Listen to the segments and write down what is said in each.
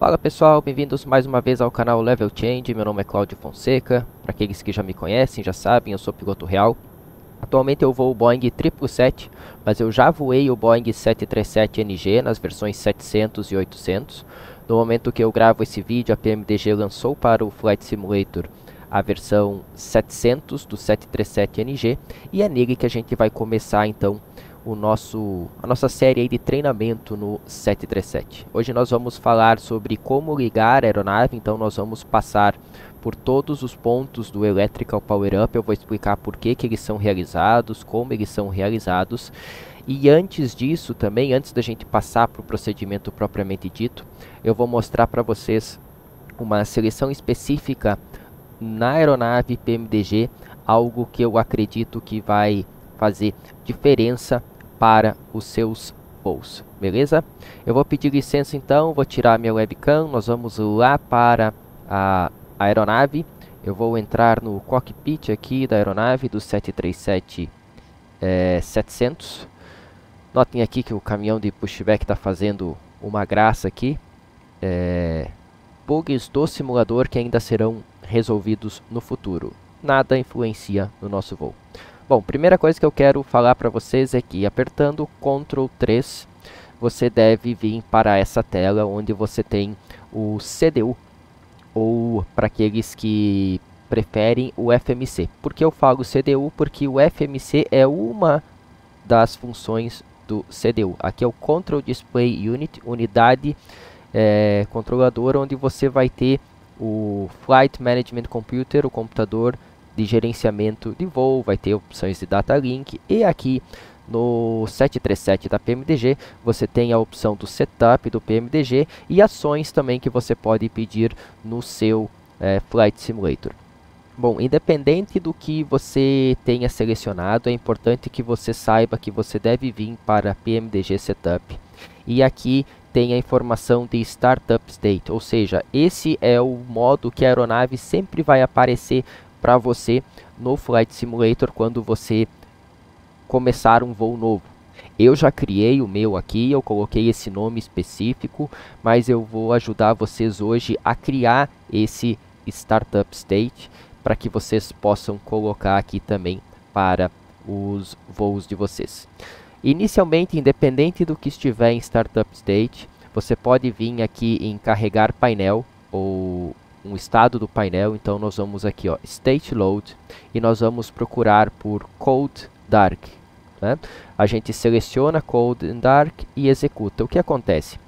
Fala pessoal, bem-vindos mais uma vez ao canal Level Change, meu nome é Claudio Fonseca, para aqueles que já me conhecem, já sabem, eu sou piloto real. Atualmente eu vou o Boeing 777, mas eu já voei o Boeing 737NG nas versões 700 e 800. No momento que eu gravo esse vídeo, a PMDG lançou para o Flight Simulator a versão 700 do 737NG e é nele que a gente vai começar então o nosso a nossa série de treinamento no 737. Hoje nós vamos falar sobre como ligar a aeronave, então nós vamos passar por todos os pontos do Electrical Power Up, eu vou explicar por que, que eles são realizados, como eles são realizados. E antes disso também, antes da gente passar para o procedimento propriamente dito, eu vou mostrar para vocês uma seleção específica na aeronave PMDG, algo que eu acredito que vai fazer diferença para os seus bolsos, beleza? Eu vou pedir licença então, vou tirar minha webcam, nós vamos lá para a aeronave, eu vou entrar no cockpit aqui da aeronave do 737 é, 700. Notem aqui que o caminhão de pushback está fazendo uma graça aqui. É, bugs do simulador que ainda serão resolvidos no futuro. Nada influencia no nosso voo. Bom, primeira coisa que eu quero falar para vocês é que apertando Ctrl 3, você deve vir para essa tela onde você tem o CDU, ou para aqueles que preferem o FMC. Por que eu falo CDU? Porque o FMC é uma das funções do CDU. Aqui é o Control Display Unit, unidade é, controladora, onde você vai ter o Flight Management Computer, o computador de gerenciamento de voo, vai ter opções de data link e aqui no 737 da PMDG, você tem a opção do setup do PMDG e ações também que você pode pedir no seu é, Flight Simulator. Bom, independente do que você tenha selecionado, é importante que você saiba que você deve vir para PMDG Setup. E aqui tem a informação de Startup State, ou seja, esse é o modo que a aeronave sempre vai aparecer para você no Flight Simulator quando você começar um voo novo. Eu já criei o meu aqui, eu coloquei esse nome específico, mas eu vou ajudar vocês hoje a criar esse Startup State para que vocês possam colocar aqui também para os voos de vocês. Inicialmente, independente do que estiver em Startup State, você pode vir aqui em carregar painel ou um estado do painel, então nós vamos aqui, ó, State Load, e nós vamos procurar por Code Dark. Né? A gente seleciona Code Dark e executa. O que acontece?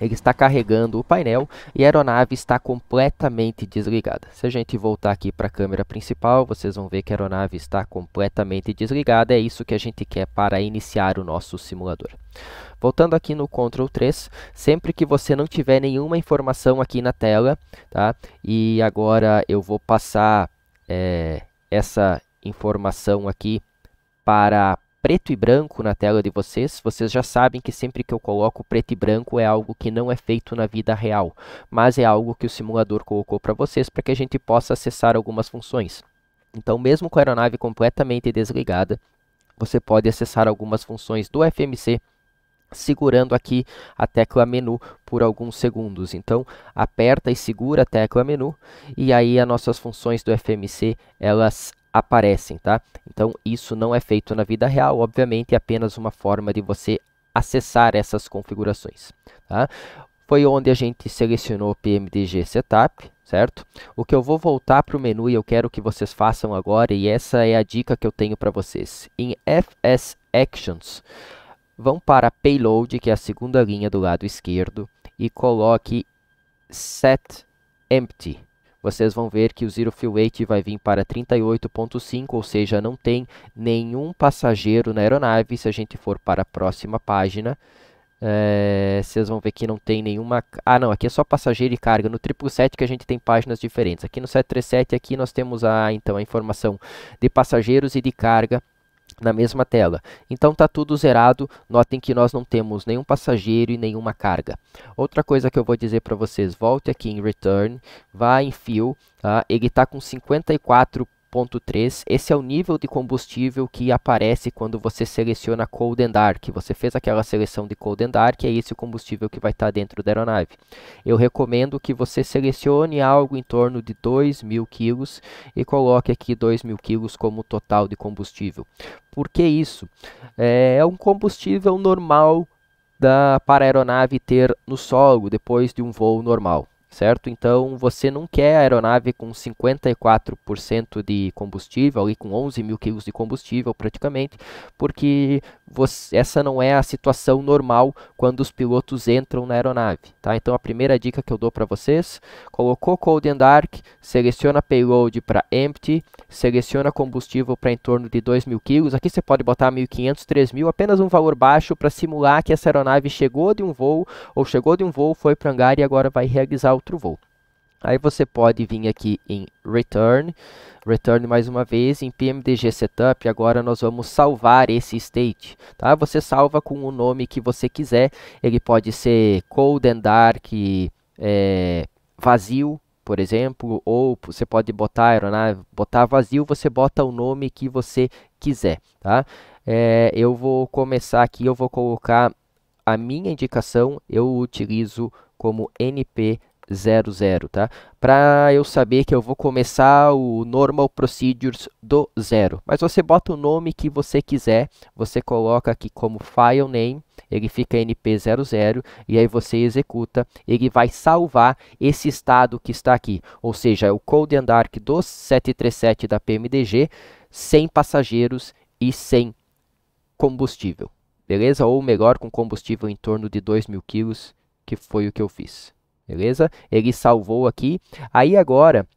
ele está carregando o painel e a aeronave está completamente desligada. Se a gente voltar aqui para a câmera principal, vocês vão ver que a aeronave está completamente desligada. É isso que a gente quer para iniciar o nosso simulador. Voltando aqui no Ctrl 3, sempre que você não tiver nenhuma informação aqui na tela, tá? e agora eu vou passar é, essa informação aqui para preto e branco na tela de vocês, vocês já sabem que sempre que eu coloco preto e branco é algo que não é feito na vida real, mas é algo que o simulador colocou para vocês para que a gente possa acessar algumas funções. Então, mesmo com a aeronave completamente desligada, você pode acessar algumas funções do FMC segurando aqui a tecla menu por alguns segundos. Então, aperta e segura a tecla menu e aí as nossas funções do FMC, elas aparecem, tá? Então isso não é feito na vida real, obviamente, é apenas uma forma de você acessar essas configurações, tá? Foi onde a gente selecionou PMDG Setup, certo? O que eu vou voltar para o menu e eu quero que vocês façam agora, e essa é a dica que eu tenho para vocês. Em FS Actions, vão para Payload, que é a segunda linha do lado esquerdo, e coloque Set Empty, vocês vão ver que o Zero Fuel Weight vai vir para 38.5, ou seja, não tem nenhum passageiro na aeronave. Se a gente for para a próxima página, é, vocês vão ver que não tem nenhuma... Ah, não, aqui é só passageiro e carga. No 777 que a gente tem páginas diferentes. Aqui no 737 aqui nós temos a, então, a informação de passageiros e de carga na mesma tela. Então está tudo zerado, notem que nós não temos nenhum passageiro e nenhuma carga. Outra coisa que eu vou dizer para vocês, volte aqui em Return, vá em Fill, tá? ele está com 54 1.3, esse é o nível de combustível que aparece quando você seleciona Cold and Dark. Você fez aquela seleção de Cold and Dark, é esse o combustível que vai estar dentro da aeronave. Eu recomendo que você selecione algo em torno de 2.000 kg e coloque aqui 2.000 kg como total de combustível. Por que isso? É um combustível normal da, para a aeronave ter no solo depois de um voo normal certo? Então você não quer a aeronave com 54% de combustível e com 11 mil quilos de combustível praticamente, porque você, essa não é a situação normal quando os pilotos entram na aeronave, tá? Então a primeira dica que eu dou para vocês, colocou cold and dark, seleciona payload para empty, seleciona combustível para em torno de 2 mil quilos, aqui você pode botar 1.500, 3 mil apenas um valor baixo para simular que essa aeronave chegou de um voo ou chegou de um voo, foi para hangar e agora vai realizar outro voo. Aí você pode vir aqui em Return, Return mais uma vez, em PMDG Setup, agora nós vamos salvar esse state, tá? Você salva com o nome que você quiser, ele pode ser Cold and Dark, é, vazio, por exemplo, ou você pode botar aeronave, botar vazio, você bota o nome que você quiser, tá? É, eu vou começar aqui, eu vou colocar a minha indicação, eu utilizo como NP 00, tá? Para eu saber que eu vou começar o normal procedures do zero. Mas você bota o nome que você quiser, você coloca aqui como file name, ele fica np00 e aí você executa, ele vai salvar esse estado que está aqui, ou seja, é o code and arc do 737 da PMDG sem passageiros e sem combustível. Beleza? Ou melhor, com combustível em torno de 2.000 kg, que foi o que eu fiz beleza? Ele salvou aqui. Aí agora,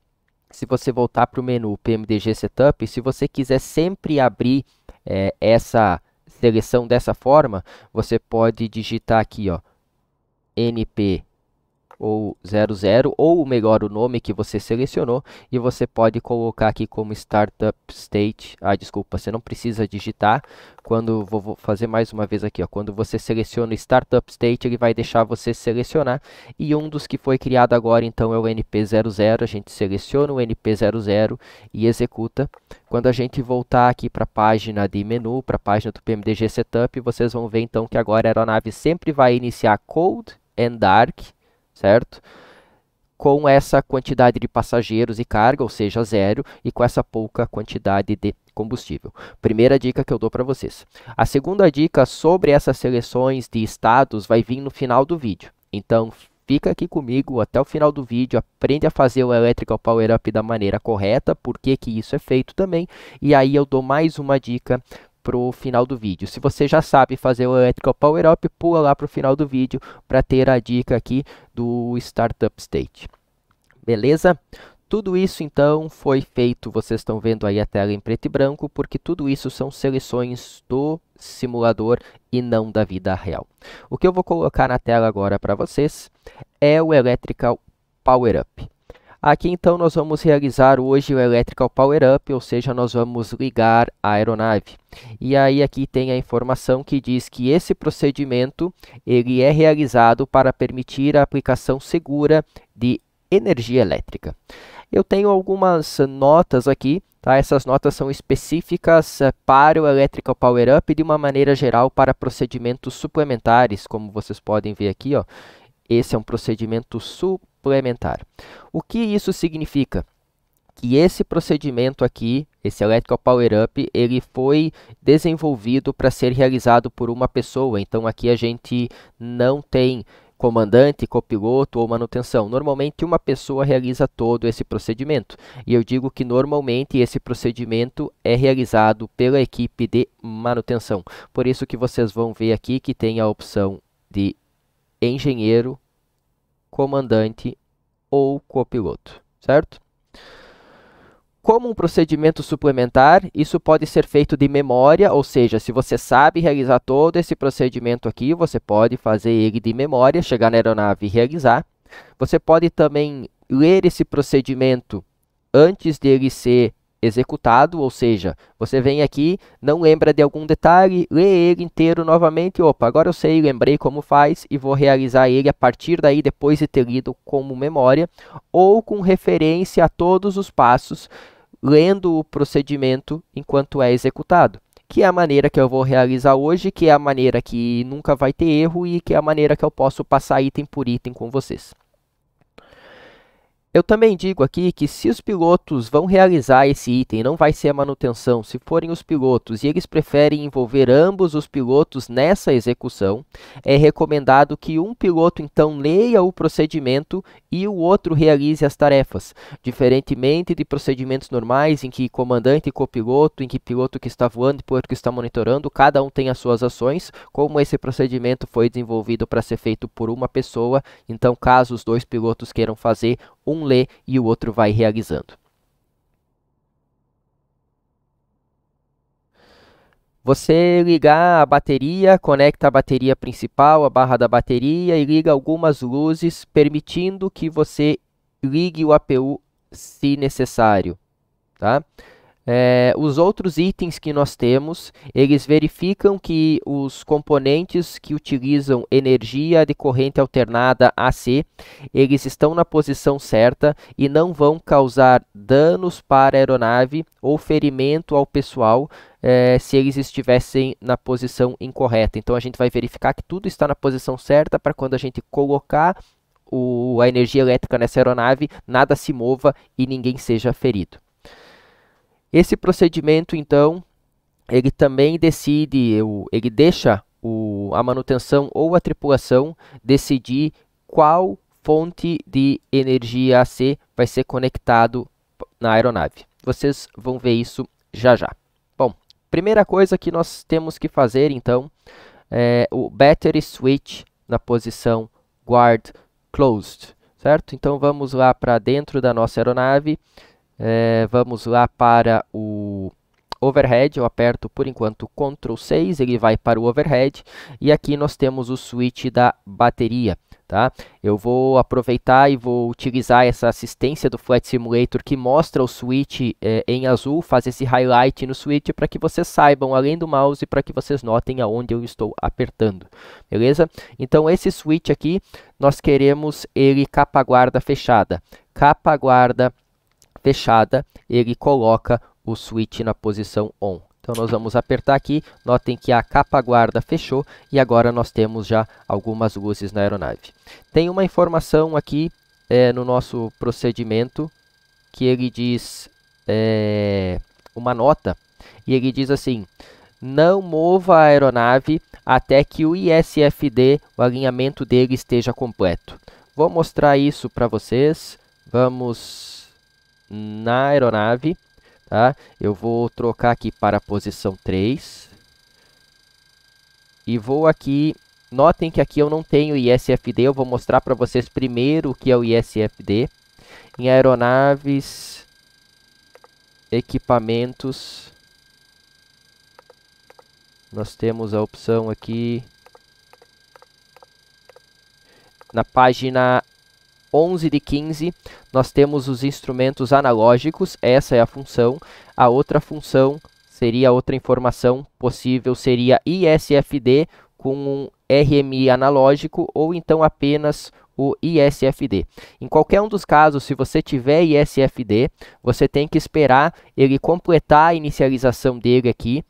se você voltar para o menu PMDG Setup, se você quiser sempre abrir é, essa seleção dessa forma, você pode digitar aqui, ó, np ou 00 ou melhor o nome que você selecionou e você pode colocar aqui como startup state. Ah, desculpa, você não precisa digitar. Quando vou, vou fazer mais uma vez aqui, ó, quando você seleciona o startup state, ele vai deixar você selecionar e um dos que foi criado agora então é o NP00. A gente seleciona o NP00 e executa. Quando a gente voltar aqui para a página de menu, para a página do PMDG Setup, vocês vão ver então que agora a aeronave sempre vai iniciar cold and dark certo? Com essa quantidade de passageiros e carga, ou seja, zero, e com essa pouca quantidade de combustível. Primeira dica que eu dou para vocês. A segunda dica sobre essas seleções de estados vai vir no final do vídeo. Então, fica aqui comigo até o final do vídeo, aprende a fazer o Electrical Power Up da maneira correta, por que que isso é feito também, e aí eu dou mais uma dica para o final do vídeo. Se você já sabe fazer o Electrical Power Up, pula lá para o final do vídeo para ter a dica aqui do Startup State. Beleza? Tudo isso então foi feito, vocês estão vendo aí a tela em preto e branco, porque tudo isso são seleções do simulador e não da vida real. O que eu vou colocar na tela agora para vocês é o Electrical Power Up. Aqui então nós vamos realizar hoje o Electrical Power Up, ou seja, nós vamos ligar a aeronave. E aí aqui tem a informação que diz que esse procedimento ele é realizado para permitir a aplicação segura de energia elétrica. Eu tenho algumas notas aqui, tá? Essas notas são específicas eh, para o Electrical Power Up e de uma maneira geral para procedimentos suplementares, como vocês podem ver aqui, ó. Esse é um procedimento suplementar. O que isso significa? que esse procedimento aqui, esse Electrical Power Up, ele foi desenvolvido para ser realizado por uma pessoa. Então aqui a gente não tem comandante, copiloto ou manutenção. Normalmente uma pessoa realiza todo esse procedimento. E eu digo que normalmente esse procedimento é realizado pela equipe de manutenção. Por isso que vocês vão ver aqui que tem a opção de engenheiro, comandante ou copiloto, certo? Como um procedimento suplementar, isso pode ser feito de memória, ou seja, se você sabe realizar todo esse procedimento aqui, você pode fazer ele de memória, chegar na aeronave e realizar. Você pode também ler esse procedimento antes dele ser executado, ou seja, você vem aqui, não lembra de algum detalhe, lê ele inteiro novamente, opa, agora eu sei, lembrei como faz e vou realizar ele a partir daí, depois de ter lido como memória, ou com referência a todos os passos, lendo o procedimento enquanto é executado. Que é a maneira que eu vou realizar hoje, que é a maneira que nunca vai ter erro e que é a maneira que eu posso passar item por item com vocês. Eu também digo aqui que se os pilotos vão realizar esse item, não vai ser a manutenção, se forem os pilotos e eles preferem envolver ambos os pilotos nessa execução, é recomendado que um piloto então leia o procedimento e o outro realize as tarefas, diferentemente de procedimentos normais em que comandante e copiloto, em que piloto que está voando e piloto que está monitorando, cada um tem as suas ações, como esse procedimento foi desenvolvido para ser feito por uma pessoa, então caso os dois pilotos queiram fazer, um lê e o outro vai realizando. Você ligar a bateria, conecta a bateria principal, a barra da bateria e liga algumas luzes, permitindo que você ligue o APU se necessário, tá? É, os outros itens que nós temos, eles verificam que os componentes que utilizam energia de corrente alternada AC, eles estão na posição certa e não vão causar danos para a aeronave ou ferimento ao pessoal é, se eles estivessem na posição incorreta. Então a gente vai verificar que tudo está na posição certa para quando a gente colocar o, a energia elétrica nessa aeronave, nada se mova e ninguém seja ferido. Esse procedimento, então, ele também decide, ele deixa o, a manutenção ou a tripulação decidir qual fonte de energia AC vai ser conectado na aeronave. Vocês vão ver isso já já. Bom, primeira coisa que nós temos que fazer, então, é o battery switch na posição guard closed, certo? Então, vamos lá para dentro da nossa aeronave é, vamos lá para o overhead, eu aperto por enquanto Ctrl 6, ele vai para o overhead e aqui nós temos o switch da bateria. Tá? Eu vou aproveitar e vou utilizar essa assistência do Flight Simulator que mostra o switch é, em azul, faz esse highlight no switch para que vocês saibam, além do mouse, para que vocês notem aonde eu estou apertando, beleza? Então esse switch aqui, nós queremos ele capa guarda fechada, capa guarda fechada fechada, ele coloca o switch na posição ON. Então nós vamos apertar aqui, notem que a capa guarda fechou e agora nós temos já algumas luzes na aeronave. Tem uma informação aqui é, no nosso procedimento que ele diz é, uma nota e ele diz assim, não mova a aeronave até que o ISFD, o alinhamento dele, esteja completo. Vou mostrar isso para vocês, vamos na aeronave, tá? Eu vou trocar aqui para a posição 3. E vou aqui, notem que aqui eu não tenho ISFD, eu vou mostrar para vocês primeiro o que é o ISFD. Em aeronaves, equipamentos, nós temos a opção aqui na página 11 de 15, nós temos os instrumentos analógicos, essa é a função. A outra função seria outra informação possível, seria ISFD com um RMI analógico ou então apenas o ISFD. Em qualquer um dos casos, se você tiver ISFD, você tem que esperar ele completar a inicialização dele aqui,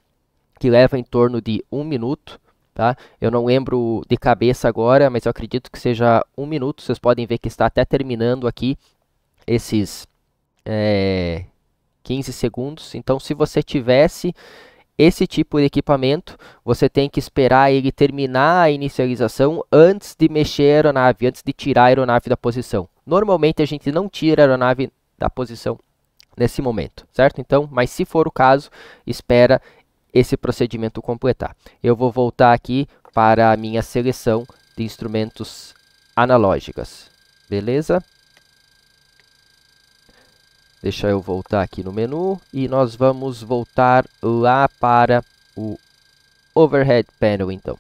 que leva em torno de um minuto tá? Eu não lembro de cabeça agora, mas eu acredito que seja um minuto. Vocês podem ver que está até terminando aqui esses é, 15 segundos. Então, se você tivesse esse tipo de equipamento, você tem que esperar ele terminar a inicialização antes de mexer a aeronave, antes de tirar a aeronave da posição. Normalmente a gente não tira a aeronave da posição nesse momento, certo? Então, mas se for o caso, espera esse procedimento completar. Eu vou voltar aqui para a minha seleção de instrumentos analógicas, beleza? Deixa eu voltar aqui no menu e nós vamos voltar lá para o Overhead Panel, então.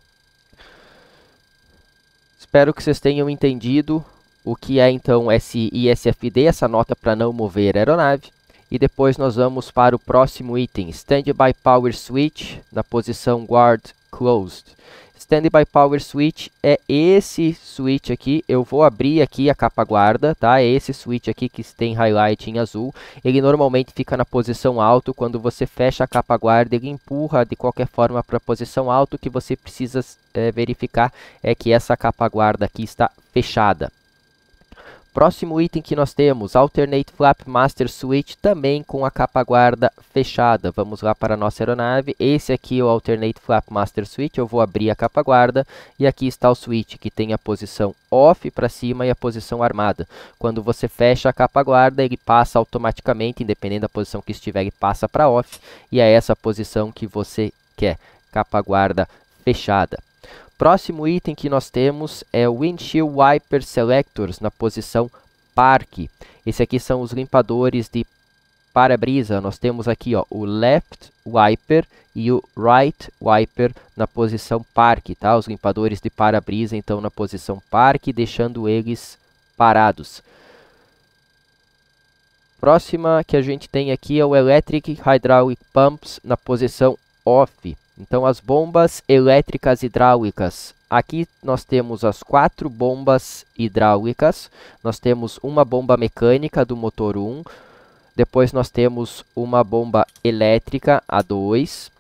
Espero que vocês tenham entendido o que é, então, esse ISFD, essa nota para não mover a aeronave. E depois nós vamos para o próximo item, Standby Power Switch, na posição Guard Closed. Standby Power Switch é esse switch aqui, eu vou abrir aqui a capa guarda, tá? É esse switch aqui que tem highlight em azul, ele normalmente fica na posição alto, quando você fecha a capa guarda, ele empurra de qualquer forma para a posição alto, O que você precisa é, verificar é que essa capa guarda aqui está fechada, Próximo item que nós temos, Alternate Flap Master Switch, também com a capa guarda fechada. Vamos lá para a nossa aeronave. Esse aqui é o Alternate Flap Master Switch, eu vou abrir a capa guarda. E aqui está o switch, que tem a posição off para cima e a posição armada. Quando você fecha a capa guarda, ele passa automaticamente, independente da posição que estiver, ele passa para off. E é essa posição que você quer, capa guarda fechada. Próximo item que nós temos é o Windshield Wiper Selectors na posição Park. Esse aqui são os limpadores de para-brisa. Nós temos aqui ó, o Left Wiper e o Right Wiper na posição Park, tá? Os limpadores de para-brisa então na posição Park, deixando eles parados. Próxima que a gente tem aqui é o Electric Hydraulic Pumps na posição Off. Então as bombas elétricas hidráulicas. Aqui nós temos as quatro bombas hidráulicas, nós temos uma bomba mecânica do motor 1, depois nós temos uma bomba elétrica, a 2,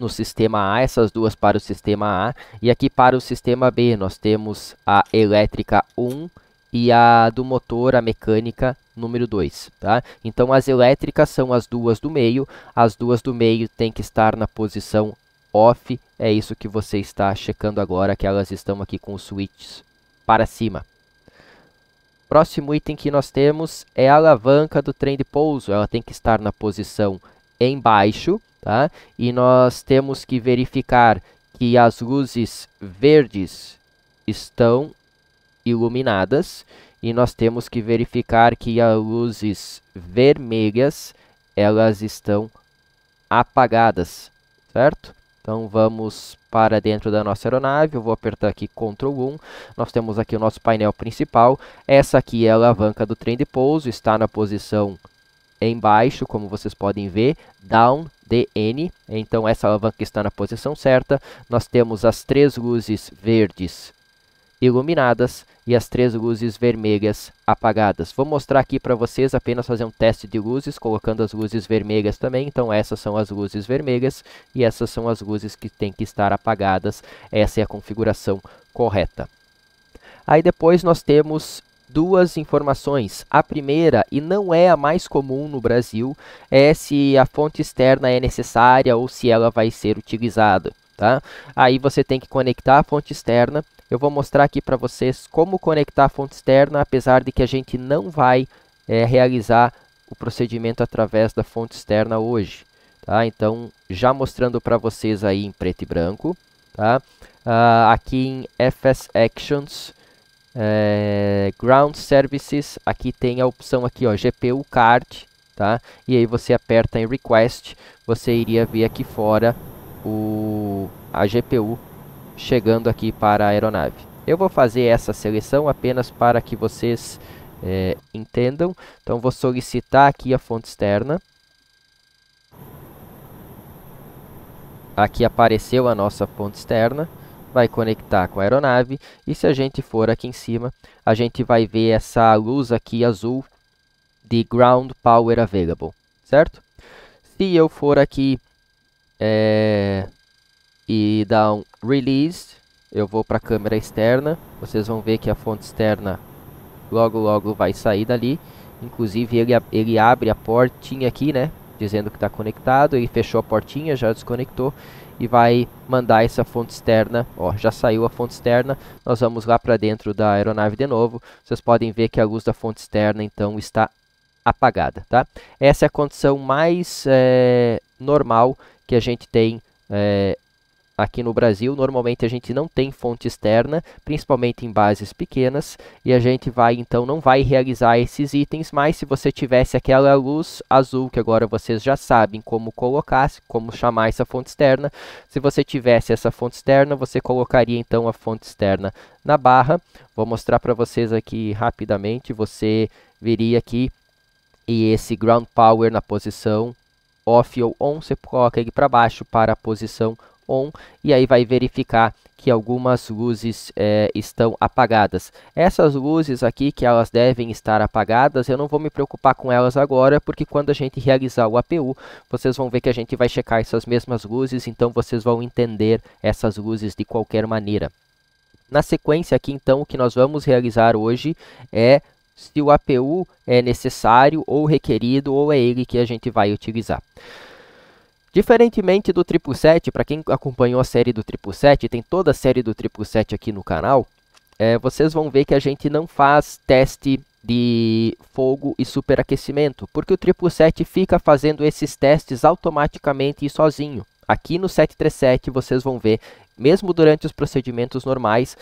no sistema A, essas duas para o sistema A, e aqui para o sistema B nós temos a elétrica 1 e a do motor, a mecânica, número 2. Tá? Então as elétricas são as duas do meio, as duas do meio têm que estar na posição off, é isso que você está checando agora, que elas estão aqui com os switches para cima. Próximo item que nós temos é a alavanca do trem de pouso, ela tem que estar na posição embaixo, tá? e nós temos que verificar que as luzes verdes estão iluminadas e nós temos que verificar que as luzes vermelhas elas estão apagadas, certo? Então vamos para dentro da nossa aeronave, eu vou apertar aqui Ctrl 1, nós temos aqui o nosso painel principal, essa aqui é a alavanca do trem de pouso, está na posição embaixo, como vocês podem ver, down, DN, então essa alavanca está na posição certa, nós temos as três luzes verdes iluminadas e as três luzes vermelhas apagadas. Vou mostrar aqui para vocês apenas fazer um teste de luzes, colocando as luzes vermelhas também. Então essas são as luzes vermelhas e essas são as luzes que têm que estar apagadas. Essa é a configuração correta. Aí depois nós temos duas informações. A primeira, e não é a mais comum no Brasil, é se a fonte externa é necessária ou se ela vai ser utilizada. Tá? Aí você tem que conectar a fonte externa eu vou mostrar aqui para vocês como conectar a fonte externa, apesar de que a gente não vai é, realizar o procedimento através da fonte externa hoje. Tá? Então, já mostrando para vocês aí em preto e branco. Tá? Uh, aqui em FS Actions, é, Ground Services, aqui tem a opção aqui, ó, GPU Card. Tá? E aí você aperta em Request, você iria ver aqui fora o, a GPU chegando aqui para a aeronave. Eu vou fazer essa seleção apenas para que vocês é, entendam. Então, vou solicitar aqui a fonte externa. Aqui apareceu a nossa fonte externa. Vai conectar com a aeronave. E se a gente for aqui em cima, a gente vai ver essa luz aqui azul de Ground Power Available, certo? Se eu for aqui é, e dá um release, eu vou para a câmera externa, vocês vão ver que a fonte externa logo logo vai sair dali, inclusive ele, ele abre a portinha aqui, né, dizendo que está conectado, ele fechou a portinha, já desconectou e vai mandar essa fonte externa, ó, já saiu a fonte externa, nós vamos lá para dentro da aeronave de novo, vocês podem ver que a luz da fonte externa então está apagada, tá? Essa é a condição mais é, normal que a gente tem é, Aqui no Brasil, normalmente a gente não tem fonte externa, principalmente em bases pequenas, e a gente vai então não vai realizar esses itens, mas se você tivesse aquela luz azul que agora vocês já sabem como colocar, como chamar essa fonte externa, se você tivesse essa fonte externa, você colocaria então a fonte externa na barra. Vou mostrar para vocês aqui rapidamente, você viria aqui e esse ground power na posição off ou on, você coloca ele para baixo para a posição on e aí vai verificar que algumas luzes é, estão apagadas. Essas luzes aqui que elas devem estar apagadas, eu não vou me preocupar com elas agora, porque quando a gente realizar o APU, vocês vão ver que a gente vai checar essas mesmas luzes, então vocês vão entender essas luzes de qualquer maneira. Na sequência aqui, então, o que nós vamos realizar hoje é se o APU é necessário ou requerido ou é ele que a gente vai utilizar. Diferentemente do 777, para quem acompanhou a série do 777, tem toda a série do 777 aqui no canal, é, vocês vão ver que a gente não faz teste de fogo e superaquecimento, porque o 777 fica fazendo esses testes automaticamente e sozinho. Aqui no 737 vocês vão ver, mesmo durante os procedimentos normais,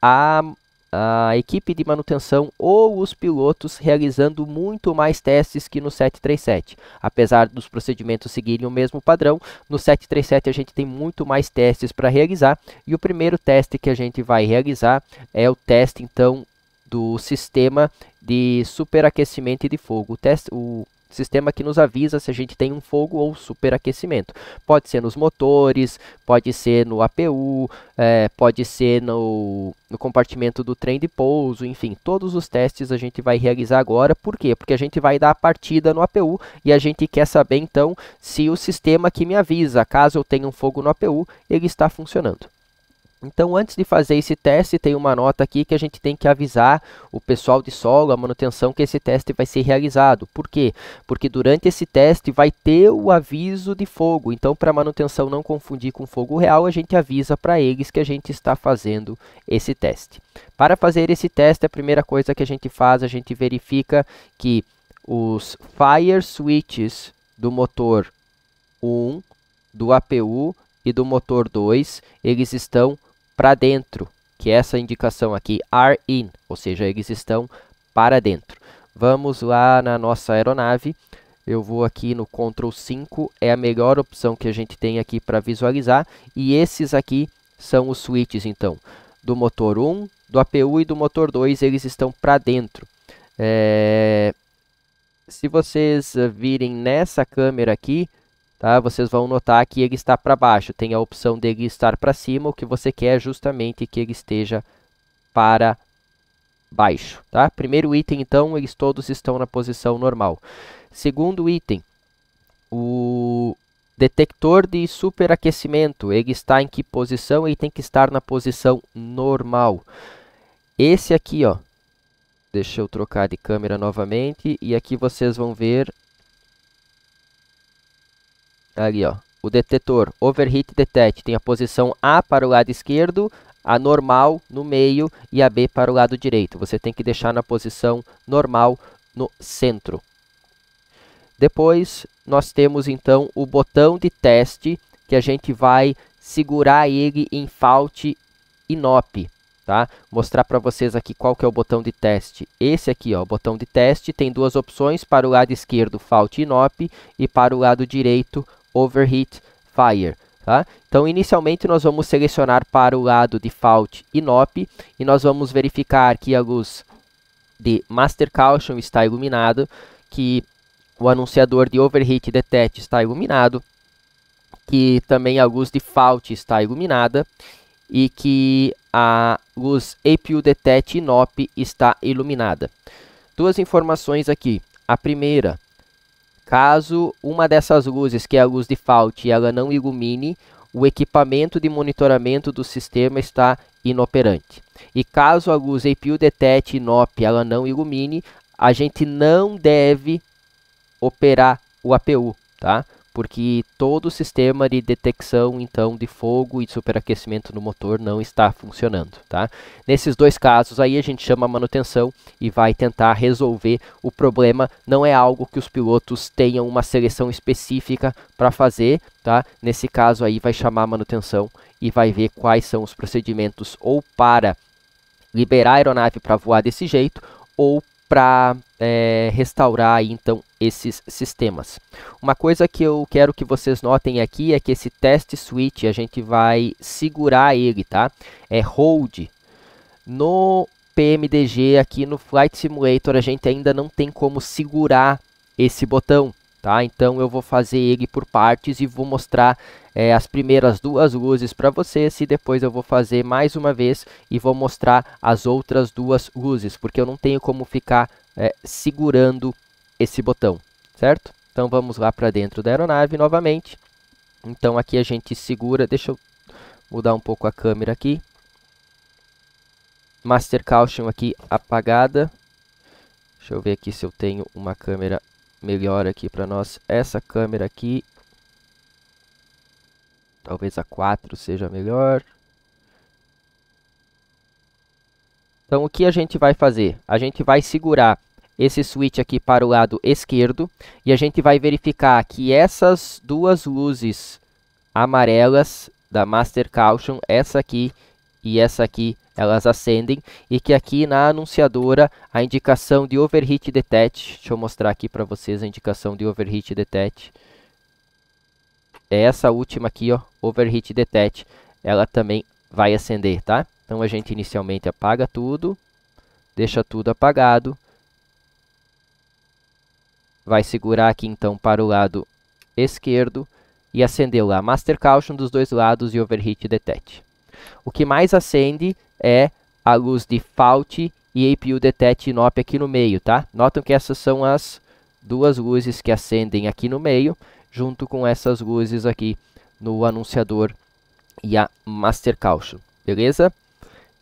a a equipe de manutenção ou os pilotos realizando muito mais testes que no 737. Apesar dos procedimentos seguirem o mesmo padrão, no 737 a gente tem muito mais testes para realizar e o primeiro teste que a gente vai realizar é o teste então do sistema de superaquecimento de fogo. O teste, o sistema que nos avisa se a gente tem um fogo ou superaquecimento. Pode ser nos motores, pode ser no APU, é, pode ser no, no compartimento do trem de pouso, enfim, todos os testes a gente vai realizar agora. Por quê? Porque a gente vai dar a partida no APU e a gente quer saber então se o sistema que me avisa, caso eu tenha um fogo no APU, ele está funcionando. Então, antes de fazer esse teste, tem uma nota aqui que a gente tem que avisar o pessoal de solo, a manutenção, que esse teste vai ser realizado. Por quê? Porque durante esse teste vai ter o aviso de fogo. Então, para a manutenção não confundir com fogo real, a gente avisa para eles que a gente está fazendo esse teste. Para fazer esse teste, a primeira coisa que a gente faz, a gente verifica que os fire switches do motor 1, do APU e do motor 2, eles estão para dentro, que é essa indicação aqui, are in, ou seja, eles estão para dentro. Vamos lá na nossa aeronave, eu vou aqui no Ctrl 5, é a melhor opção que a gente tem aqui para visualizar, e esses aqui são os switches, então, do motor 1, do APU e do motor 2, eles estão para dentro. É... Se vocês virem nessa câmera aqui, tá? Vocês vão notar que ele está para baixo. Tem a opção dele estar para cima, o que você quer é justamente que ele esteja para baixo, tá? Primeiro item, então, eles todos estão na posição normal. Segundo item, o detector de superaquecimento, ele está em que posição? Ele tem que estar na posição normal. Esse aqui, ó, deixa eu trocar de câmera novamente, e aqui vocês vão ver Ali, ó. O detetor Overheat Detect tem a posição A para o lado esquerdo, a normal no meio e a B para o lado direito. Você tem que deixar na posição normal no centro. Depois, nós temos então o botão de teste, que a gente vai segurar ele em Fault Inop. Tá? Mostrar para vocês aqui qual que é o botão de teste. Esse aqui, ó, o botão de teste tem duas opções, para o lado esquerdo Fault Inop e para o lado direito Overheat Fire. Tá? Então, inicialmente, nós vamos selecionar para o lado Default e NOP e nós vamos verificar que a luz de Master Caution está iluminado, que o anunciador de Overheat Detect está iluminado, que também a luz de Fault está iluminada e que a luz APU Detect inop está iluminada. Duas informações aqui. A primeira, Caso uma dessas luzes, que é a luz de e ela não ilumine, o equipamento de monitoramento do sistema está inoperante. E caso a luz APU detect inop ela não ilumine, a gente não deve operar o APU, tá? porque todo o sistema de detecção então de fogo e de superaquecimento no motor não está funcionando, tá? Nesses dois casos aí a gente chama a manutenção e vai tentar resolver o problema. Não é algo que os pilotos tenham uma seleção específica para fazer, tá? Nesse caso aí vai chamar a manutenção e vai ver quais são os procedimentos ou para liberar a aeronave para voar desse jeito ou para é, eh, restaurar então esses sistemas. Uma coisa que eu quero que vocês notem aqui é que esse test switch a gente vai segurar ele, tá? É hold. No PMDG aqui no Flight Simulator a gente ainda não tem como segurar esse botão tá? Então eu vou fazer ele por partes e vou mostrar é, as primeiras duas luzes para vocês e depois eu vou fazer mais uma vez e vou mostrar as outras duas luzes, porque eu não tenho como ficar é, segurando esse botão, certo? Então vamos lá para dentro da aeronave novamente. Então aqui a gente segura, deixa eu mudar um pouco a câmera aqui. Master Caution aqui apagada. Deixa eu ver aqui se eu tenho uma câmera melhor aqui para nós. Essa câmera aqui. Talvez a 4 seja melhor. Então o que a gente vai fazer? A gente vai segurar esse switch aqui para o lado esquerdo e a gente vai verificar que essas duas luzes amarelas da Master Caution, essa aqui e essa aqui, elas acendem e que aqui na anunciadora a indicação de overheat detect, deixa eu mostrar aqui para vocês a indicação de overheat detect, é essa última aqui, ó, overheat detect, ela também vai acender, tá? Então a gente inicialmente apaga tudo, deixa tudo apagado, vai segurar aqui então para o lado esquerdo e acendeu lá Master Caution dos dois lados e Overheat Detect. O que mais acende é a luz de Fault e APU Detect Inop aqui no meio, tá? Notam que essas são as duas luzes que acendem aqui no meio, junto com essas luzes aqui no anunciador e a Master Caution, beleza?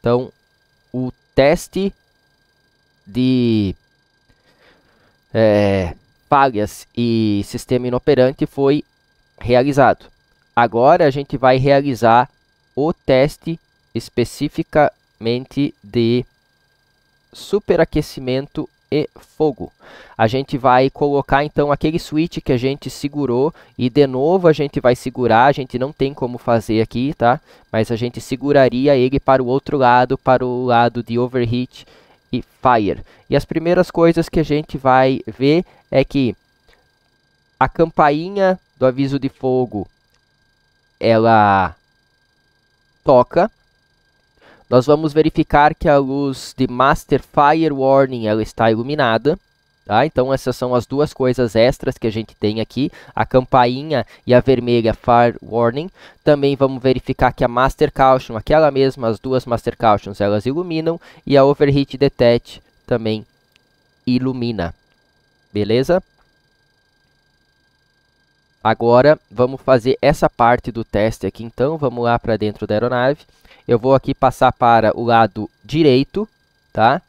Então, o teste de é, falhas e sistema inoperante foi realizado. Agora a gente vai realizar o teste especificamente de superaquecimento e fogo. A gente vai colocar então aquele switch que a gente segurou e de novo a gente vai segurar, a gente não tem como fazer aqui, tá? Mas a gente seguraria ele para o outro lado, para o lado de overheat e fire. E as primeiras coisas que a gente vai ver é que a campainha do aviso de fogo ela toca nós vamos verificar que a luz de Master Fire Warning ela está iluminada. Tá? Então essas são as duas coisas extras que a gente tem aqui, a campainha e a vermelha Fire Warning. Também vamos verificar que a Master Caution, aquela mesma, as duas Master Cautions, elas iluminam. E a Overheat Detect também ilumina. Beleza? Agora vamos fazer essa parte do teste aqui então, vamos lá para dentro da aeronave. Eu vou aqui passar para o lado direito, tá?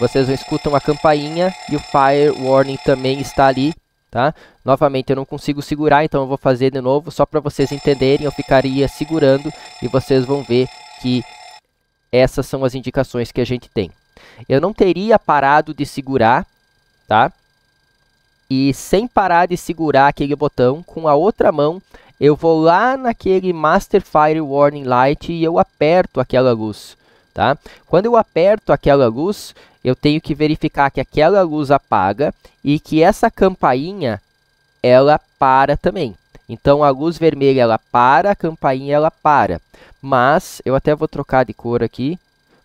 Vocês escutam a campainha e o Fire Warning também está ali, tá? Novamente, eu não consigo segurar, então eu vou fazer de novo, só para vocês entenderem, eu ficaria segurando e vocês vão ver que essas são as indicações que a gente tem. Eu não teria parado de segurar, tá? E sem parar de segurar aquele botão, com a outra mão, eu vou lá naquele Master Fire Warning Light e eu aperto aquela luz. Tá? Quando eu aperto aquela luz, eu tenho que verificar que aquela luz apaga e que essa campainha ela para também. Então a luz vermelha ela para, a campainha ela para. Mas eu até vou trocar de cor aqui,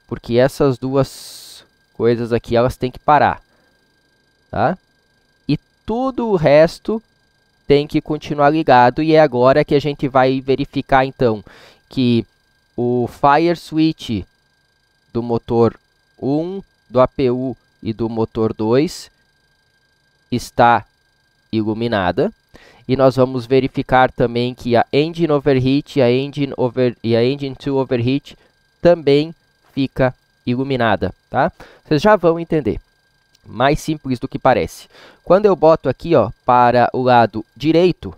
porque essas duas coisas aqui elas têm que parar, tá? E tudo o resto tem que continuar ligado e é agora que a gente vai verificar então que o fire switch do motor 1, do APU e do motor 2 está iluminada. E nós vamos verificar também que a engine overheat a engine over, e a engine 2 overheat também fica iluminada, tá? Vocês já vão entender mais simples do que parece. Quando eu boto aqui ó, para o lado direito,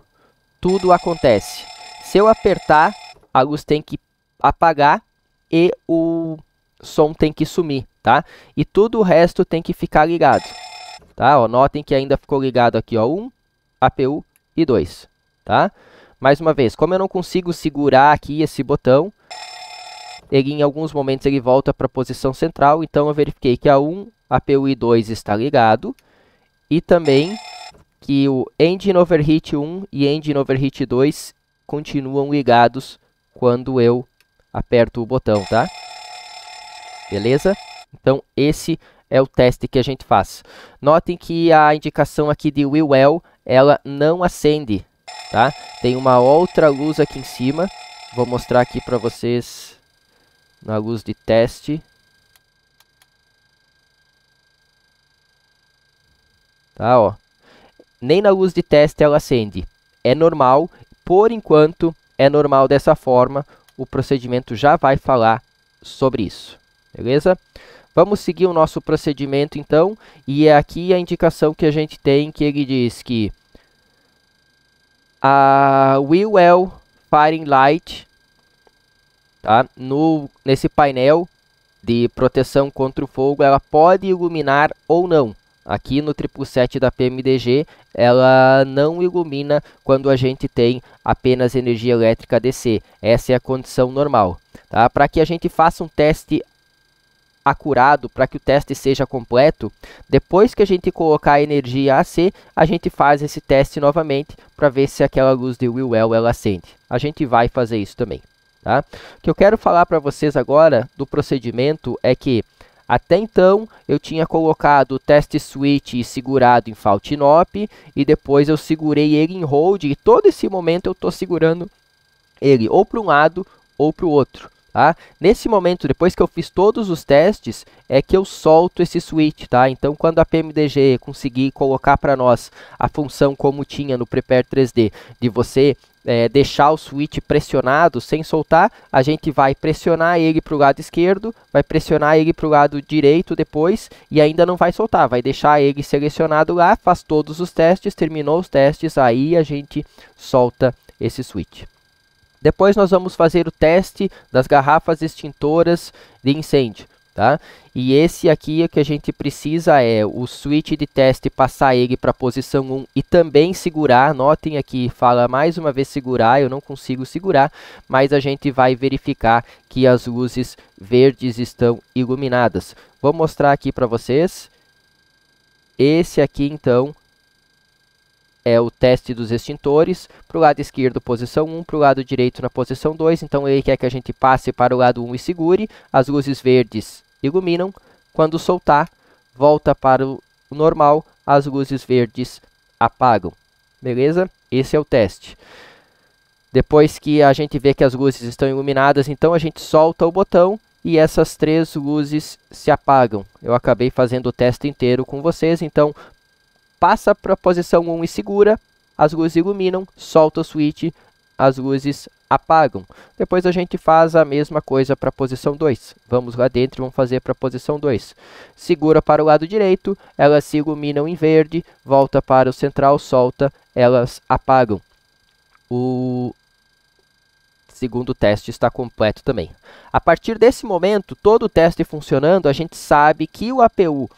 tudo acontece. Se eu apertar, a luz tem que apagar e o som tem que sumir, tá? E tudo o resto tem que ficar ligado, tá? Ó, notem que ainda ficou ligado aqui, ó, 1, um, APU e 2, tá? Mais uma vez, como eu não consigo segurar aqui esse botão, ele em alguns momentos ele volta para a posição central, então eu verifiquei que a 1, a PUI2 está ligado, e também que o Engine Overheat 1 e Engine Overheat 2 continuam ligados quando eu aperto o botão, tá? Beleza? Então esse é o teste que a gente faz. Notem que a indicação aqui de Will Well, ela não acende, tá? Tem uma outra luz aqui em cima, vou mostrar aqui para vocês na luz de teste. Tá, ó. Nem na luz de teste ela acende. É normal, por enquanto é normal dessa forma. O procedimento já vai falar sobre isso, beleza? Vamos seguir o nosso procedimento então, e é aqui a indicação que a gente tem que ele diz que a will well firing light Tá? No, nesse painel de proteção contra o fogo, ela pode iluminar ou não. Aqui no 777 da PMDG, ela não ilumina quando a gente tem apenas energia elétrica DC. Essa é a condição normal. Tá? Para que a gente faça um teste acurado, para que o teste seja completo, depois que a gente colocar a energia AC, a gente faz esse teste novamente para ver se aquela luz de Will ela acende. A gente vai fazer isso também. Tá? O que eu quero falar para vocês agora do procedimento é que até então eu tinha colocado o teste switch segurado em fault inop e depois eu segurei ele em hold e todo esse momento eu estou segurando ele ou para um lado ou para o outro. Tá? Nesse momento, depois que eu fiz todos os testes, é que eu solto esse switch. Tá? Então, quando a PMDG conseguir colocar para nós a função como tinha no Prepare 3D, de você é, deixar o switch pressionado sem soltar, a gente vai pressionar ele para o lado esquerdo, vai pressionar ele para o lado direito depois e ainda não vai soltar, vai deixar ele selecionado lá, faz todos os testes, terminou os testes, aí a gente solta esse switch. Depois nós vamos fazer o teste das garrafas extintoras de incêndio. Tá? E esse aqui o que a gente precisa é o switch de teste passar ele para a posição 1 e também segurar. Notem aqui, fala mais uma vez segurar, eu não consigo segurar, mas a gente vai verificar que as luzes verdes estão iluminadas. Vou mostrar aqui para vocês. Esse aqui então é o teste dos extintores, para o lado esquerdo posição 1, para o lado direito na posição 2, então ele quer que a gente passe para o lado 1 e segure, as luzes verdes iluminam, quando soltar, volta para o normal, as luzes verdes apagam, beleza? Esse é o teste. Depois que a gente vê que as luzes estão iluminadas, então a gente solta o botão e essas três luzes se apagam. Eu acabei fazendo o teste inteiro com vocês, então passa para a posição 1 e segura, as luzes iluminam, solta o switch, as luzes apagam. Depois a gente faz a mesma coisa para a posição 2. Vamos lá dentro e vamos fazer para a posição 2. Segura para o lado direito, elas se iluminam em verde, volta para o central, solta, elas apagam. O segundo teste está completo também. A partir desse momento, todo o teste funcionando, a gente sabe que o APU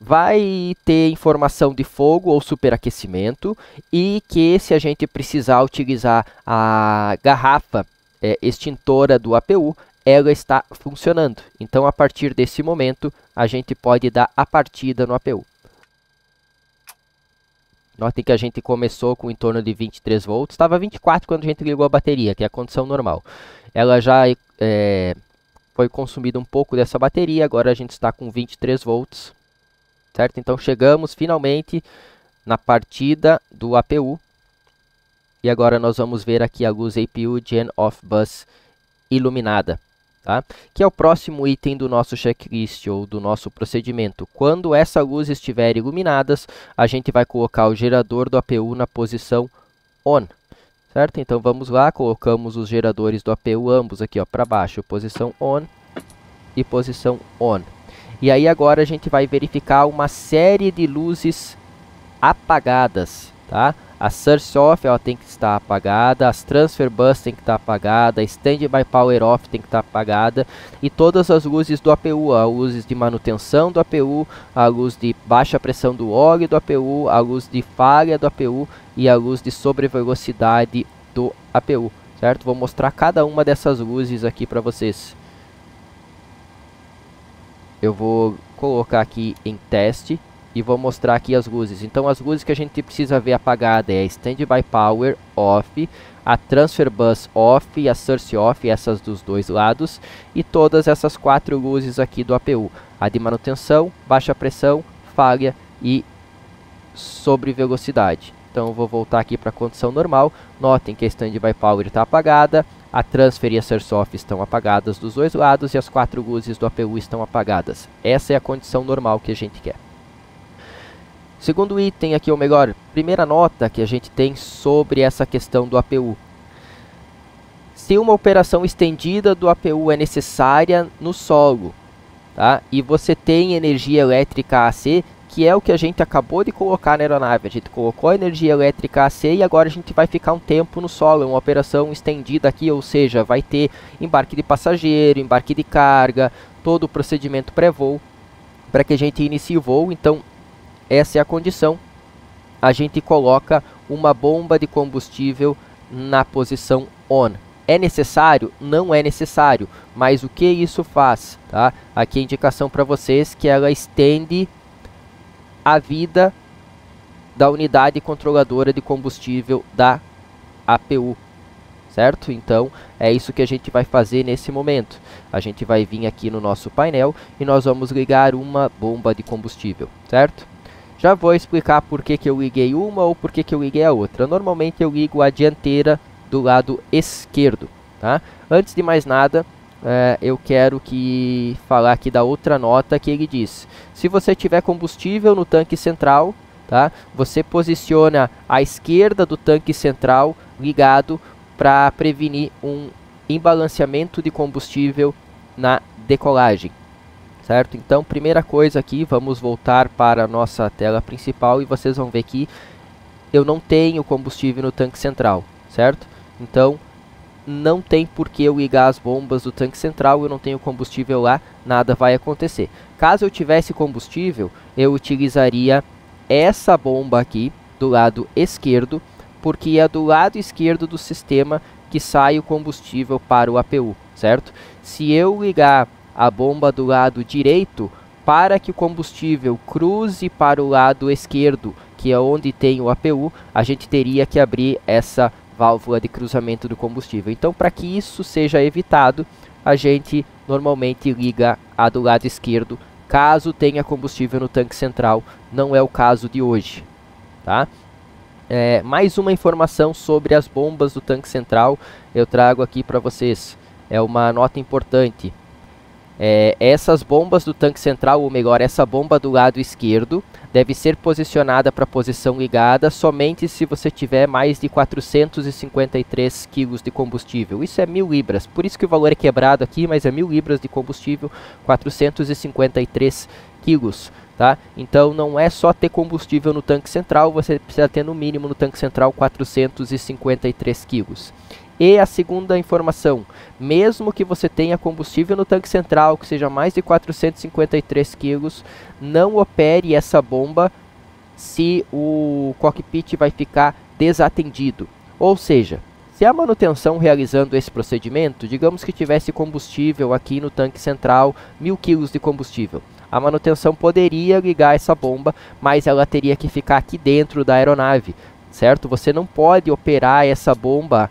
vai ter informação de fogo ou superaquecimento e que se a gente precisar utilizar a garrafa é, extintora do APU, ela está funcionando. Então, a partir desse momento, a gente pode dar a partida no APU. Notem que a gente começou com em torno de 23 volts, estava 24 quando a gente ligou a bateria, que é a condição normal. Ela já é, foi consumida um pouco dessa bateria, agora a gente está com 23 volts certo? Então chegamos finalmente na partida do APU. E agora nós vamos ver aqui a luz APU Gen of Bus iluminada, tá? Que é o próximo item do nosso checklist ou do nosso procedimento. Quando essa luz estiver iluminadas, a gente vai colocar o gerador do APU na posição ON, certo? Então vamos lá, colocamos os geradores do APU ambos aqui, ó, para baixo, posição ON e posição ON. E aí agora a gente vai verificar uma série de luzes apagadas, tá? A Source Off ela tem que estar apagada, as Transfer Bus tem que estar apagada, a Standby Power Off tem que estar apagada e todas as luzes do APU, as luzes de manutenção do APU, a luz de baixa pressão do óleo do APU, a luz de falha do APU e a luz de sobrevelocidade do APU, certo? Vou mostrar cada uma dessas luzes aqui para vocês eu vou colocar aqui em teste e vou mostrar aqui as luzes. Então as luzes que a gente precisa ver apagada é a Standby Power Off, a Transfer Bus Off e a Source Off, essas dos dois lados, e todas essas quatro luzes aqui do APU. A de manutenção, baixa pressão, falha e sobre velocidade. Então vou voltar aqui para a condição normal. Notem que a Standby Power está apagada, a transfer e a sursoff estão apagadas dos dois lados e as quatro luzes do APU estão apagadas. Essa é a condição normal que a gente quer. Segundo item aqui, ou melhor, primeira nota que a gente tem sobre essa questão do APU. Se uma operação estendida do APU é necessária no solo, tá? e você tem energia elétrica AC, que é o que a gente acabou de colocar na aeronave. A gente colocou a energia elétrica AC e agora a gente vai ficar um tempo no solo, é uma operação estendida aqui, ou seja, vai ter embarque de passageiro, embarque de carga, todo o procedimento pré-voo para que a gente inicie o voo. Então, essa é a condição. A gente coloca uma bomba de combustível na posição ON. É necessário? Não é necessário, mas o que isso faz? Tá? Aqui a indicação para vocês que ela estende a vida da unidade controladora de combustível da APU, certo? Então, é isso que a gente vai fazer nesse momento. A gente vai vir aqui no nosso painel e nós vamos ligar uma bomba de combustível, certo? Já vou explicar por que, que eu liguei uma ou por que, que eu liguei a outra. Normalmente eu ligo a dianteira do lado esquerdo, tá? Antes de mais nada, é, eu quero que falar aqui da outra nota que ele diz. Se você tiver combustível no tanque central, tá? Você posiciona à esquerda do tanque central ligado para prevenir um embalanceamento de combustível na decolagem, certo? Então, primeira coisa aqui, vamos voltar para a nossa tela principal e vocês vão ver que eu não tenho combustível no tanque central, certo? Então, não tem por que eu ligar as bombas do tanque central, eu não tenho combustível lá, nada vai acontecer. Caso eu tivesse combustível, eu utilizaria essa bomba aqui do lado esquerdo, porque é do lado esquerdo do sistema que sai o combustível para o APU, certo? Se eu ligar a bomba do lado direito, para que o combustível cruze para o lado esquerdo, que é onde tem o APU, a gente teria que abrir essa bomba válvula de cruzamento do combustível. Então, para que isso seja evitado, a gente normalmente liga a do lado esquerdo, caso tenha combustível no tanque central. Não é o caso de hoje, tá? É, mais uma informação sobre as bombas do tanque central eu trago aqui para vocês. É uma nota importante. É, essas bombas do tanque central, ou melhor, essa bomba do lado esquerdo, deve ser posicionada para a posição ligada somente se você tiver mais de 453 kg de combustível. Isso é mil libras, por isso que o valor é quebrado aqui, mas é mil libras de combustível, 453 quilos. Tá? Então não é só ter combustível no tanque central, você precisa ter no mínimo no tanque central 453 quilos. E a segunda informação, mesmo que você tenha combustível no tanque central que seja mais de 453 kg, não opere essa bomba se o cockpit vai ficar desatendido. Ou seja, se a manutenção realizando esse procedimento, digamos que tivesse combustível aqui no tanque central, mil kg de combustível, a manutenção poderia ligar essa bomba, mas ela teria que ficar aqui dentro da aeronave, certo? Você não pode operar essa bomba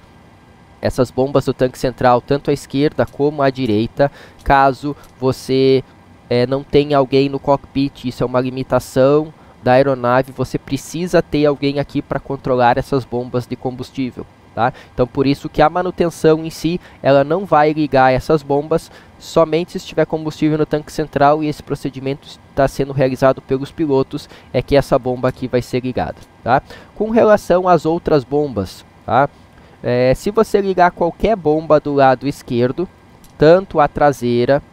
essas bombas do tanque central tanto à esquerda como à direita, caso você é, não tenha alguém no cockpit, isso é uma limitação da aeronave, você precisa ter alguém aqui para controlar essas bombas de combustível. Tá? Então por isso que a manutenção em si, ela não vai ligar essas bombas somente se estiver combustível no tanque central e esse procedimento está sendo realizado pelos pilotos, é que essa bomba aqui vai ser ligada. Tá? Com relação às outras bombas, tá? É, se você ligar qualquer bomba do lado esquerdo, tanto a traseira,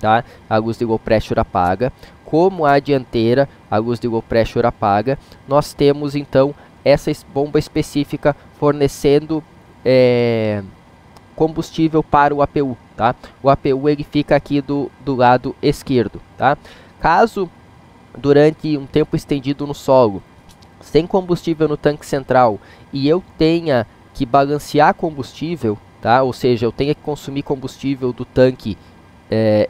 tá? a luz de low pressure apaga, como a dianteira, a luz de low pressure apaga, nós temos então essa bomba específica fornecendo é, combustível para o APU. Tá? O APU ele fica aqui do, do lado esquerdo. Tá? Caso durante um tempo estendido no solo, sem combustível no tanque central e eu tenha que balancear combustível, tá? ou seja, eu tenho que consumir combustível do tanque é,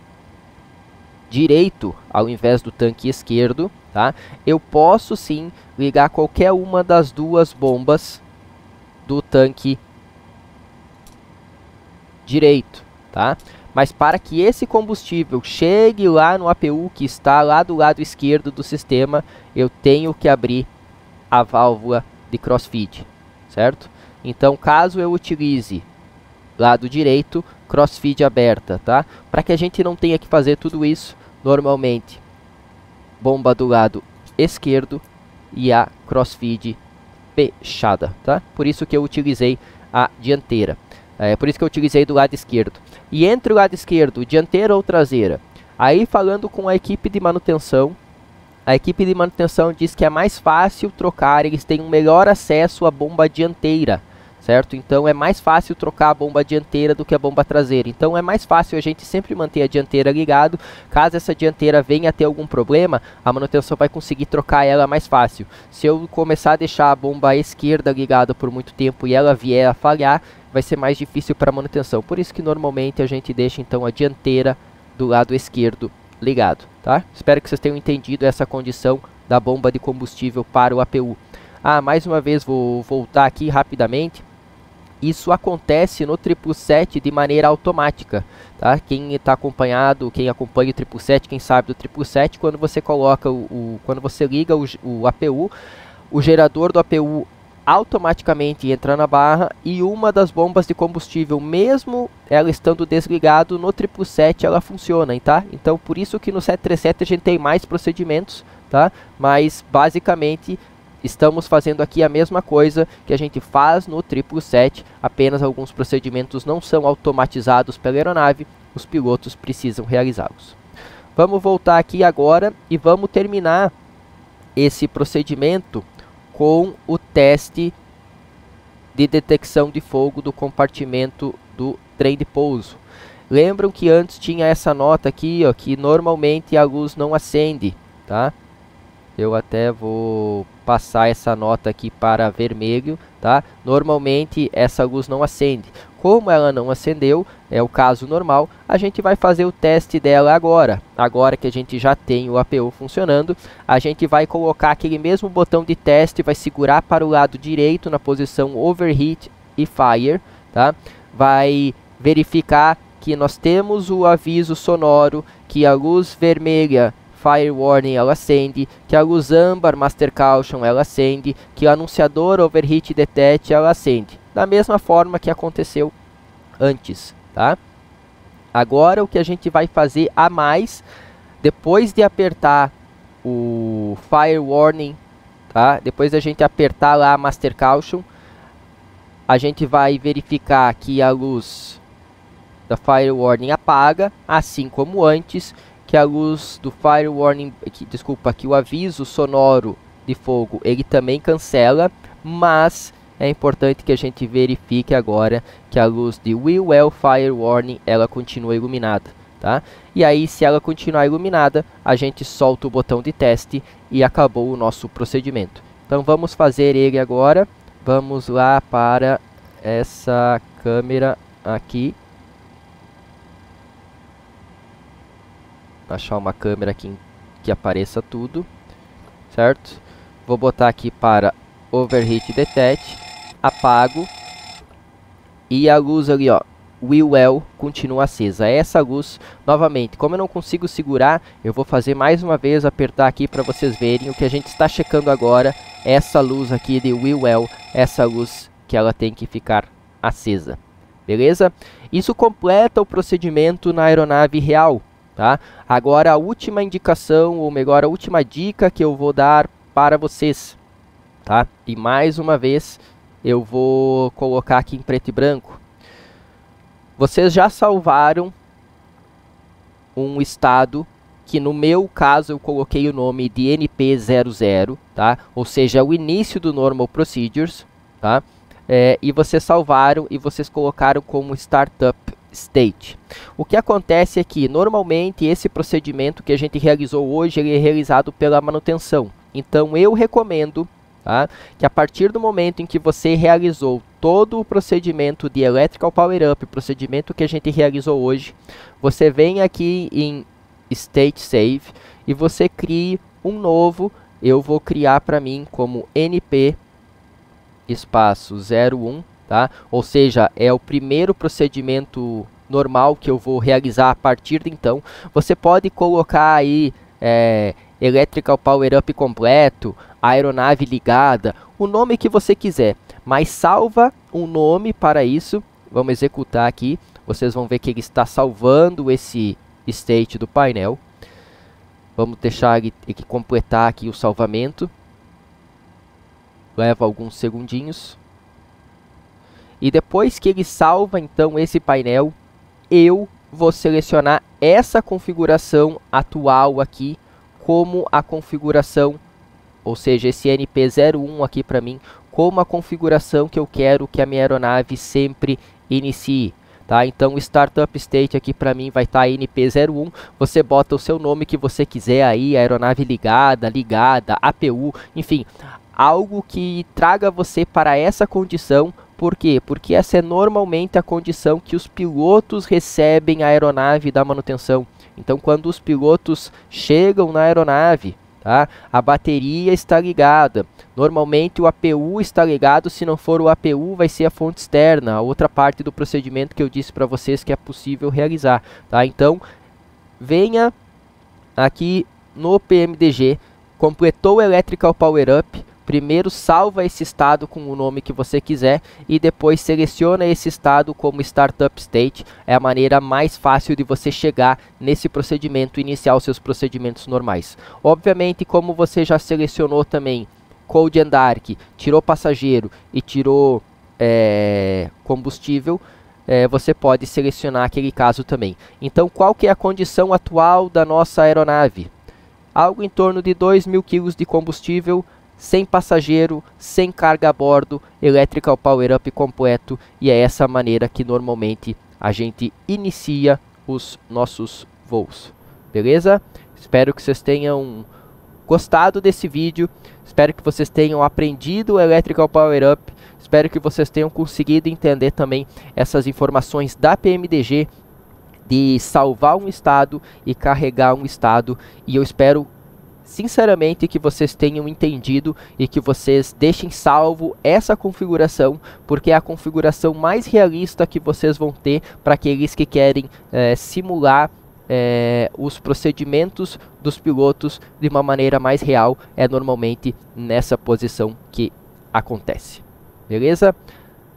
direito ao invés do tanque esquerdo, tá? eu posso sim ligar qualquer uma das duas bombas do tanque direito. Tá? Mas para que esse combustível chegue lá no APU que está lá do lado esquerdo do sistema, eu tenho que abrir a válvula de crossfeed, certo? Então, caso eu utilize lado direito, crossfeed aberta, tá? Para que a gente não tenha que fazer tudo isso, normalmente, bomba do lado esquerdo e a crossfeed fechada, tá? Por isso que eu utilizei a dianteira. É por isso que eu utilizei do lado esquerdo. E entre o lado esquerdo, dianteira ou traseira? Aí falando com a equipe de manutenção, a equipe de manutenção diz que é mais fácil trocar, eles têm um melhor acesso à bomba dianteira certo? Então é mais fácil trocar a bomba dianteira do que a bomba traseira. Então é mais fácil a gente sempre manter a dianteira ligado. Caso essa dianteira venha a ter algum problema, a manutenção vai conseguir trocar ela mais fácil. Se eu começar a deixar a bomba esquerda ligada por muito tempo e ela vier a falhar, vai ser mais difícil para manutenção. Por isso que normalmente a gente deixa então a dianteira do lado esquerdo ligado, tá? Espero que vocês tenham entendido essa condição da bomba de combustível para o APU. Ah, mais uma vez vou voltar aqui rapidamente isso acontece no 777 de maneira automática, tá? Quem está acompanhado, quem acompanha o 777, quem sabe do 777, quando você coloca o, o quando você liga o, o, APU, o gerador do APU automaticamente entra na barra e uma das bombas de combustível, mesmo ela estando desligado no 777, ela funciona, tá? Então por isso que no 737 a gente tem mais procedimentos, tá? Mas basicamente Estamos fazendo aqui a mesma coisa que a gente faz no 777, apenas alguns procedimentos não são automatizados pela aeronave, os pilotos precisam realizá-los. Vamos voltar aqui agora e vamos terminar esse procedimento com o teste de detecção de fogo do compartimento do trem de pouso. Lembram que antes tinha essa nota aqui, ó, que normalmente a luz não acende, tá? Eu até vou passar essa nota aqui para vermelho, tá? Normalmente essa luz não acende. Como ela não acendeu, é o caso normal, a gente vai fazer o teste dela agora. Agora que a gente já tem o APU funcionando, a gente vai colocar aquele mesmo botão de teste, vai segurar para o lado direito na posição Overheat e Fire, tá? Vai verificar que nós temos o aviso sonoro que a luz vermelha Fire Warning ela acende, que a luz âmbar Master Caution ela acende, que o anunciador Overheat Detect ela acende. Da mesma forma que aconteceu antes, tá? Agora o que a gente vai fazer a mais, depois de apertar o Fire Warning, tá? Depois da gente apertar lá a Master Caution, a gente vai verificar que a luz da Fire Warning apaga, assim como antes, que a luz do fire warning, que, desculpa, que o aviso sonoro de fogo, ele também cancela, mas é importante que a gente verifique agora que a luz de Will Well Fire Warning ela continua iluminada, tá? E aí se ela continuar iluminada, a gente solta o botão de teste e acabou o nosso procedimento. Então vamos fazer ele agora. Vamos lá para essa câmera aqui achar uma câmera que, que apareça tudo, certo? Vou botar aqui para Overheat Detect, apago, e a luz ali, ó, well continua acesa. Essa luz, novamente, como eu não consigo segurar, eu vou fazer mais uma vez, apertar aqui para vocês verem o que a gente está checando agora. Essa luz aqui de well, essa luz que ela tem que ficar acesa. Beleza? Isso completa o procedimento na aeronave real. Tá? Agora a última indicação, ou melhor, a última dica que eu vou dar para vocês. Tá? E mais uma vez, eu vou colocar aqui em preto e branco. Vocês já salvaram um estado que no meu caso eu coloquei o nome de NP00, tá? ou seja, é o início do Normal Procedures, tá? É, e vocês salvaram e vocês colocaram como Startup state. O que acontece é que normalmente esse procedimento que a gente realizou hoje ele é realizado pela manutenção. Então eu recomendo tá, que a partir do momento em que você realizou todo o procedimento de electrical power up, procedimento que a gente realizou hoje, você vem aqui em state save e você crie um novo. Eu vou criar para mim como np espaço 01 Tá? Ou seja, é o primeiro procedimento normal que eu vou realizar a partir de então. Você pode colocar aí é, Electrical Power Up completo, aeronave ligada, o nome que você quiser, mas salva um nome para isso. Vamos executar aqui. Vocês vão ver que ele está salvando esse state do painel. Vamos deixar ele, ele completar aqui o salvamento. Leva alguns segundinhos. E depois que ele salva então esse painel, eu vou selecionar essa configuração atual aqui como a configuração, ou seja, esse NP01 aqui para mim, como a configuração que eu quero que a minha aeronave sempre inicie. Tá? Então o Startup State aqui para mim vai estar tá NP01, você bota o seu nome que você quiser aí, aeronave ligada, ligada, APU, enfim, algo que traga você para essa condição por quê? Porque essa é normalmente a condição que os pilotos recebem a aeronave da manutenção. Então, quando os pilotos chegam na aeronave, tá? a bateria está ligada. Normalmente, o APU está ligado. Se não for o APU, vai ser a fonte externa, a outra parte do procedimento que eu disse para vocês que é possível realizar. Tá? Então, venha aqui no PMDG, completou o Electrical Power Up, Primeiro salva esse estado com o nome que você quiser e depois seleciona esse estado como Startup State. É a maneira mais fácil de você chegar nesse procedimento e iniciar os seus procedimentos normais. Obviamente, como você já selecionou também Cold and Dark, tirou passageiro e tirou é, combustível, é, você pode selecionar aquele caso também. Então, qual que é a condição atual da nossa aeronave? Algo em torno de 2 mil quilos de combustível, sem passageiro, sem carga a bordo, electrical power up completo e é essa maneira que normalmente a gente inicia os nossos voos. Beleza? Espero que vocês tenham gostado desse vídeo, espero que vocês tenham aprendido o electrical power up, espero que vocês tenham conseguido entender também essas informações da PMDG de salvar um estado e carregar um estado e eu espero sinceramente que vocês tenham entendido e que vocês deixem salvo essa configuração, porque é a configuração mais realista que vocês vão ter para aqueles que querem é, simular é, os procedimentos dos pilotos de uma maneira mais real, é normalmente nessa posição que acontece. Beleza?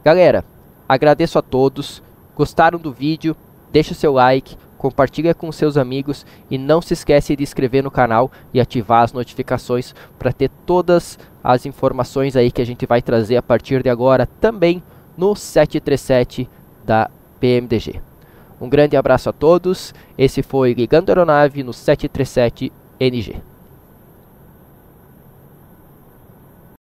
Galera, agradeço a todos. Gostaram do vídeo? Deixa o seu like compartilha com seus amigos e não se esquece de inscrever no canal e ativar as notificações para ter todas as informações aí que a gente vai trazer a partir de agora também no 737 da PMDG. Um grande abraço a todos. Esse foi Ligando Aeronave no 737 NG.